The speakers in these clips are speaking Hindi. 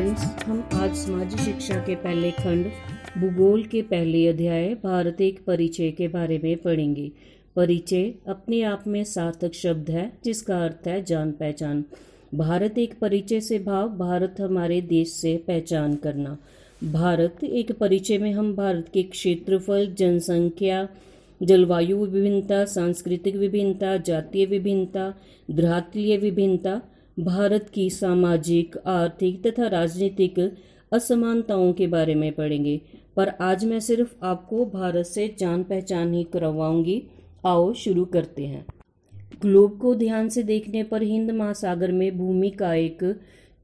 स्टूडेंट्स हम आज सामाजिक शिक्षा के पहले खंड भूगोल के पहले अध्याय भारत एक परिचय के बारे में पढ़ेंगे परिचय अपने आप में सार्थक शब्द है जिसका अर्थ है जान पहचान भारत एक परिचय से भाव भारत हमारे देश से पहचान करना भारत एक परिचय में हम भारत के क्षेत्रफल जनसंख्या जलवायु विभिन्नता सांस्कृतिक विभिन्नता जातीय विभिन्नता द्रातलीय विभिन्नता भारत की सामाजिक आर्थिक तथा राजनीतिक असमानताओं के बारे में पढ़ेंगे पर आज मैं सिर्फ आपको भारत से जान पहचान ही करवाऊंगी आओ शुरू करते हैं ग्लोब को ध्यान से देखने पर हिंद महासागर में भूमि का एक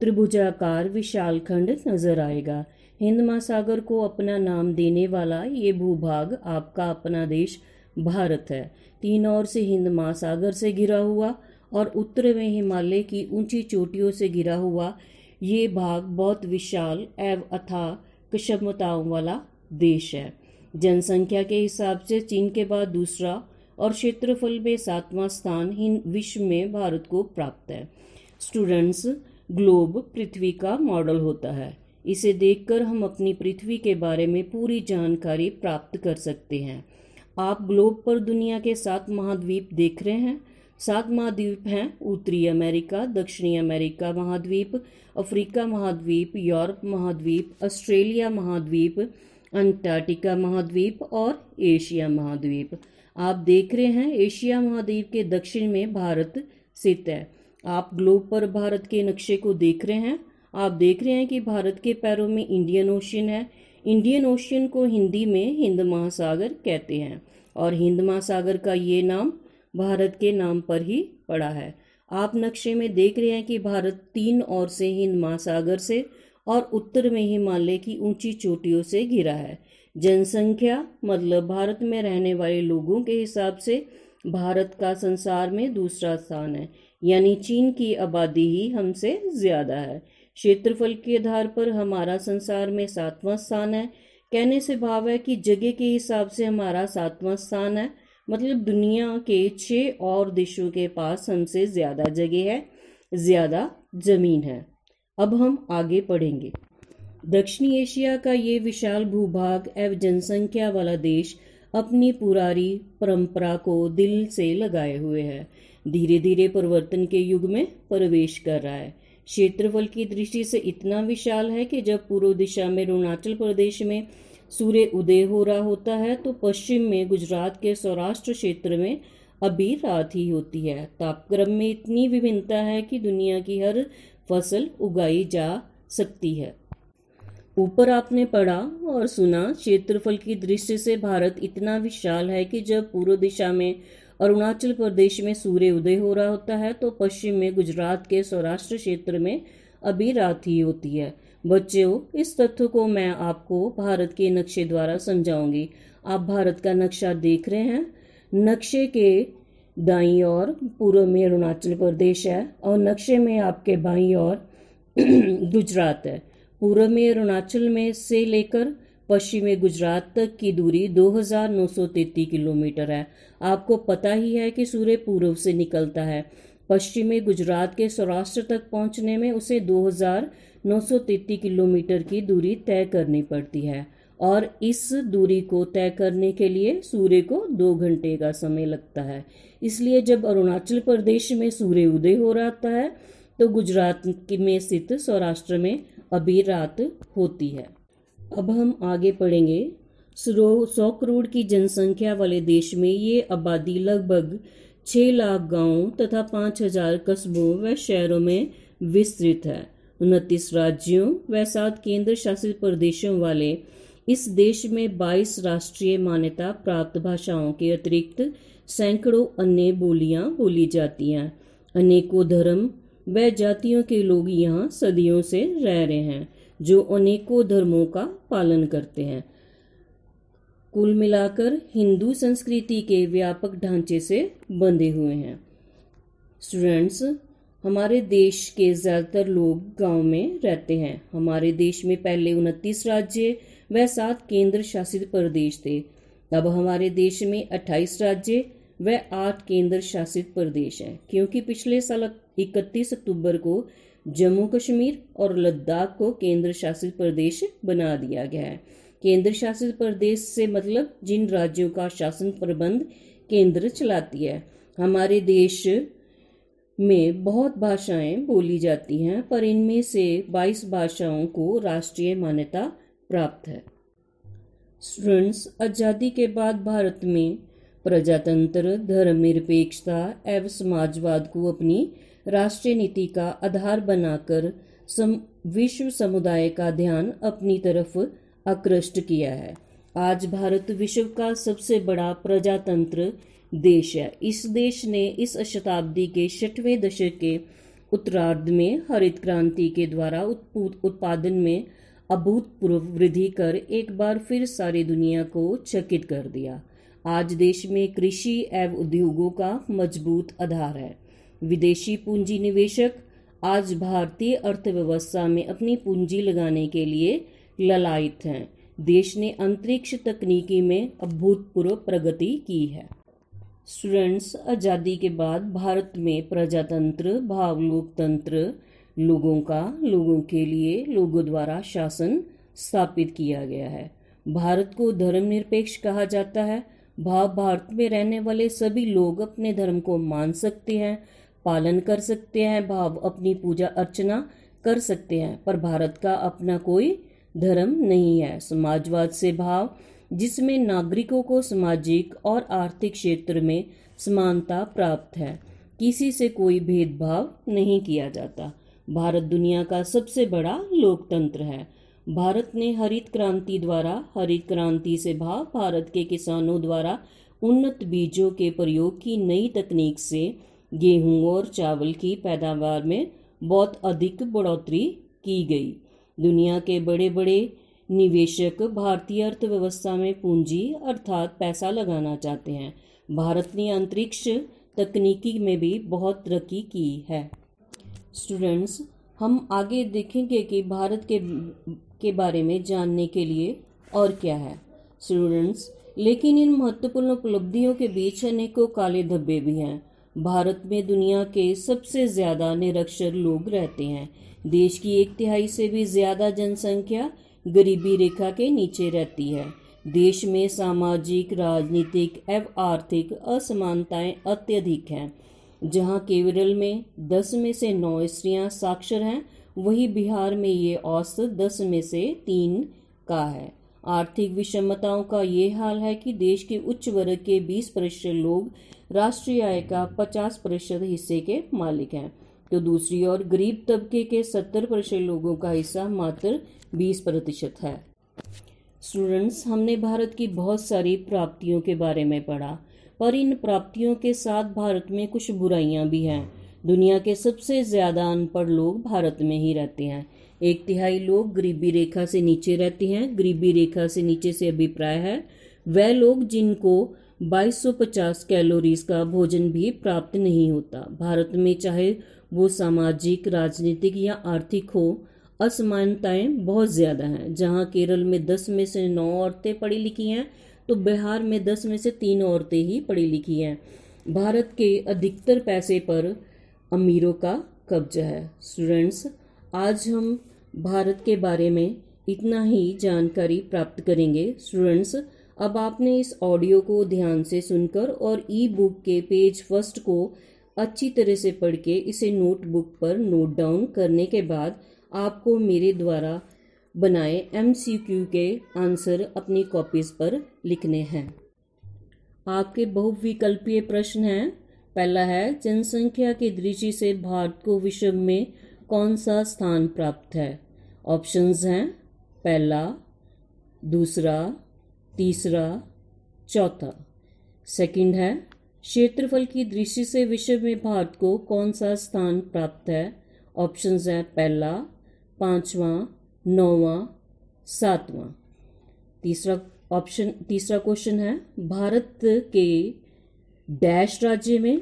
त्रिभुजाकार विशाल खंड नजर आएगा हिंद महासागर को अपना नाम देने वाला ये भूभाग आपका अपना देश भारत है तीन ओर से हिंद महासागर से घिरा हुआ और उत्तर में हिमालय की ऊंची चोटियों से घिरा हुआ ये भाग बहुत विशाल एवं अथा क्षमताओं वाला देश है जनसंख्या के हिसाब से चीन के बाद दूसरा और क्षेत्रफल में सातवां स्थान विश्व में भारत को प्राप्त है स्टूडेंट्स ग्लोब पृथ्वी का मॉडल होता है इसे देखकर हम अपनी पृथ्वी के बारे में पूरी जानकारी प्राप्त कर सकते हैं आप ग्लोब पर दुनिया के सात महाद्वीप देख रहे हैं सात महाद्वीप हैं उत्तरी अमेरिका दक्षिणी अमेरिका महाद्वीप अफ्रीका महाद्वीप यूरोप महाद्वीप ऑस्ट्रेलिया महाद्वीप अंटार्कटिका महाद्वीप और एशिया महाद्वीप आप देख रहे हैं एशिया महाद्वीप के दक्षिण में भारत स्थित है आप ग्लोब पर भारत के नक्शे को देख रहे हैं आप देख रहे हैं कि भारत के पैरों में इंडियन ओशियन है इंडियन ओशियन को हिंदी में हिंद महासागर कहते हैं और हिंद महासागर का ये नाम भारत के नाम पर ही पड़ा है आप नक्शे में देख रहे हैं कि भारत तीन ओर से हिंद महासागर से और उत्तर में हिमालय की ऊंची चोटियों से घिरा है जनसंख्या मतलब भारत में रहने वाले लोगों के हिसाब से भारत का संसार में दूसरा स्थान है यानी चीन की आबादी ही हमसे ज़्यादा है क्षेत्रफल के आधार पर हमारा संसार में सातवां स्थान है कहने से भाव है कि जगह के हिसाब से हमारा सातवां स्थान है मतलब दुनिया के छः और देशों के पास हमसे ज़्यादा जगह है ज़्यादा ज़मीन है अब हम आगे पढ़ेंगे दक्षिणी एशिया का ये विशाल भूभाग एवं जनसंख्या वाला देश अपनी पुरारी परंपरा को दिल से लगाए हुए है धीरे धीरे परिवर्तन के युग में प्रवेश कर रहा है क्षेत्रफल की दृष्टि से इतना विशाल है कि जब पूर्व दिशा में अरुणाचल प्रदेश में सूर्य उदय हो रहा होता है तो पश्चिम में गुजरात के सौराष्ट्र क्षेत्र में अभी रात ही होती है तापक्रम में इतनी विभिन्नता है कि दुनिया की हर फसल उगाई जा सकती है ऊपर आपने पढ़ा और सुना क्षेत्रफल की दृष्टि से भारत इतना विशाल है कि जब पूर्व दिशा में अरुणाचल प्रदेश में सूर्य उदय हो रहा होता है तो पश्चिम में गुजरात के सौराष्ट्र क्षेत्र में अभी रात ही होती है बच्चों इस तथ्य को मैं आपको भारत के नक्शे द्वारा समझाऊंगी आप भारत का नक्शा देख रहे हैं नक्शे के दाई और पूर्व में अरुणाचल प्रदेश है और नक्शे में आपके बाई और गुजरात है पूर्व में अरुणाचल में से लेकर पश्चिमी गुजरात तक की दूरी 2,933 किलोमीटर है आपको पता ही है कि सूर्य पूर्व से निकलता है पश्चिमी गुजरात के सौराष्ट्र तक पहुंचने में उसे 2,933 किलोमीटर की दूरी तय करनी पड़ती है और इस दूरी को तय करने के लिए सूर्य को दो घंटे का समय लगता है इसलिए जब अरुणाचल प्रदेश में सूर्य उदय हो रहा है तो गुजरात में स्थित सौराष्ट्र में अभी रात होती है अब हम आगे पढ़ेंगे सौ करोड़ की जनसंख्या वाले देश में ये आबादी लगभग छः लाख गांवों तथा पाँच हजार कस्बों व शहरों में विस्तृत है उनतीस राज्यों व सात केंद्र शासित प्रदेशों वाले इस देश में 22 राष्ट्रीय मान्यता प्राप्त भाषाओं के अतिरिक्त सैकड़ों अन्य बोलियां बोली जाती हैं अनेकों धर्म व जातियों के लोग यहाँ सदियों से रह रहे हैं जो अनेकों धर्मों का पालन करते हैं कुल मिलाकर हिंदू संस्कृति के व्यापक ढांचे से बंधे हुए हैं स्टूडेंट्स हमारे देश के ज़्यादातर लोग गांव में रहते हैं हमारे देश में पहले उनतीस राज्य व सात केंद्र शासित प्रदेश थे अब हमारे देश में अट्ठाईस राज्य व आठ केंद्र शासित प्रदेश हैं क्योंकि पिछले साल इकतीस अक्टूबर को जम्मू कश्मीर और लद्दाख को केंद्र शासित प्रदेश बना दिया गया है केंद्र शासित प्रदेश से मतलब जिन राज्यों का शासन प्रबंध केंद्र चलाती है हमारे देश में बहुत भाषाएं बोली जाती हैं पर इनमें से 22 भाषाओं को राष्ट्रीय मान्यता प्राप्त है स्टूडेंट्स आज़ादी के बाद भारत में प्रजातंत्र धर्मनिरपेक्षता एवं समाजवाद को अपनी राष्ट्रीय नीति का आधार बनाकर सम, विश्व समुदाय का ध्यान अपनी तरफ आकृष्ट किया है आज भारत विश्व का सबसे बड़ा प्रजातंत्र देश है इस देश ने इस शताब्दी के छठवें दशक के उत्तरार्ध में हरित क्रांति के द्वारा उत्पादन में अभूतपूर्व वृद्धि कर एक बार फिर सारी दुनिया को चकित कर दिया आज देश में कृषि एवं उद्योगों का मजबूत आधार है विदेशी पूंजी निवेशक आज भारतीय अर्थव्यवस्था में अपनी पूंजी लगाने के लिए ललायित हैं देश ने अंतरिक्ष तकनीकी में अभूतपूर्व प्रगति की है स्टूडेंट्स आज़ादी के बाद भारत में प्रजातंत्र भाव लोकतंत्र लोगों का लोगों के लिए लोगों द्वारा शासन स्थापित किया गया है भारत को धर्मनिरपेक्ष कहा जाता है भाव भारत में रहने वाले सभी लोग अपने धर्म को मान सकते हैं पालन कर सकते हैं भाव अपनी पूजा अर्चना कर सकते हैं पर भारत का अपना कोई धर्म नहीं है समाजवाद से भाव जिसमें नागरिकों को सामाजिक और आर्थिक क्षेत्र में समानता प्राप्त है किसी से कोई भेदभाव नहीं किया जाता भारत दुनिया का सबसे बड़ा लोकतंत्र है भारत ने हरित क्रांति द्वारा हरित क्रांति से भाव भारत के किसानों द्वारा उन्नत बीजों के प्रयोग की नई तकनीक से गेहूं और चावल की पैदावार में बहुत अधिक बढ़ोतरी की गई दुनिया के बड़े बड़े निवेशक भारतीय अर्थव्यवस्था में पूंजी अर्थात पैसा लगाना चाहते हैं भारत ने अंतरिक्ष तकनीकी में भी बहुत तरक्की की है स्टूडेंट्स हम आगे देखेंगे कि भारत के के बारे में जानने के लिए और क्या है स्टूडेंट्स लेकिन इन महत्वपूर्ण उपलब्धियों के बीच अनेकों काले धब्बे भी हैं भारत में दुनिया के सबसे ज़्यादा निरक्षर लोग रहते हैं देश की एक तिहाई से भी ज़्यादा जनसंख्या गरीबी रेखा के नीचे रहती है देश में सामाजिक राजनीतिक एवं आर्थिक असमानताएं अत्यधिक हैं जहां केवरल में दस में से नौ स्त्रियां साक्षर हैं वहीं बिहार में ये औसत दस में से तीन का है आर्थिक विषमताओं का ये हाल है कि देश के उच्च वर्ग के 20 प्रतिशत लोग राष्ट्रीय आय का 50 प्रतिशत हिस्से के मालिक हैं तो दूसरी ओर गरीब तबके के 70 प्रतिशत लोगों का हिस्सा मात्र 20 प्रतिशत है स्टूडेंट्स हमने भारत की बहुत सारी प्राप्तियों के बारे में पढ़ा पर इन प्राप्तियों के साथ भारत में कुछ बुराइयां भी हैं दुनिया के सबसे ज़्यादा अनपढ़ लोग भारत में ही रहते हैं एक तिहाई लोग गरीबी रेखा से नीचे रहते हैं गरीबी रेखा से नीचे से अभिप्राय है वह लोग जिनको 2250 कैलोरीज का भोजन भी प्राप्त नहीं होता भारत में चाहे वो सामाजिक राजनीतिक या आर्थिक हो असमानताएं बहुत ज़्यादा हैं जहां केरल में 10 में से 9 औरतें पढ़ी लिखी हैं तो बिहार में 10 में से तीन औरतें ही पढ़ी लिखी हैं भारत के अधिकतर पैसे पर अमीरों का कब्जा है स्टूडेंट्स आज हम भारत के बारे में इतना ही जानकारी प्राप्त करेंगे स्टूडेंट्स अब आपने इस ऑडियो को ध्यान से सुनकर और ई बुक के पेज फर्स्ट को अच्छी तरह से पढ़ के इसे नोटबुक पर नोट डाउन करने के बाद आपको मेरे द्वारा बनाए एम के आंसर अपनी कॉपीज पर लिखने हैं आपके बहुविकल्पीय प्रश्न हैं पहला है जनसंख्या की दृष्टि से भारत को विश्व में कौन सा स्थान प्राप्त है ऑप्शंस हैं पहला दूसरा तीसरा चौथा सेकंड है क्षेत्रफल की दृष्टि से विश्व में भारत को कौन सा स्थान प्राप्त है ऑप्शन है पहला पाँचवा नौवा सातवां तीसरा ऑप्शन तीसरा क्वेश्चन है भारत के डैश राज्य में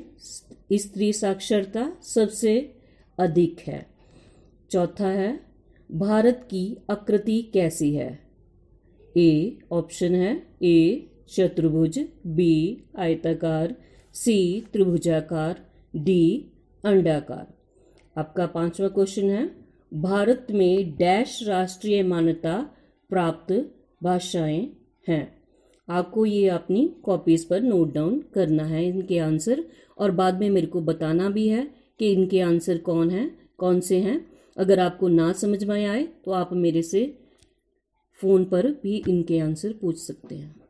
स्त्री साक्षरता सबसे अधिक है चौथा है भारत की आकृति कैसी है ए ऑप्शन है ए शत्रुभुज बी आयताकार सी त्रिभुजाकार डी अंडाकार आपका पांचवा क्वेश्चन है भारत में डैश राष्ट्रीय मान्यता प्राप्त भाषाएं हैं आपको ये अपनी कॉपीज़ पर नोट डाउन करना है इनके आंसर और बाद में मेरे को बताना भी है कि इनके आंसर कौन है कौन से हैं अगर आपको ना समझ में आए तो आप मेरे से फ़ोन पर भी इनके आंसर पूछ सकते हैं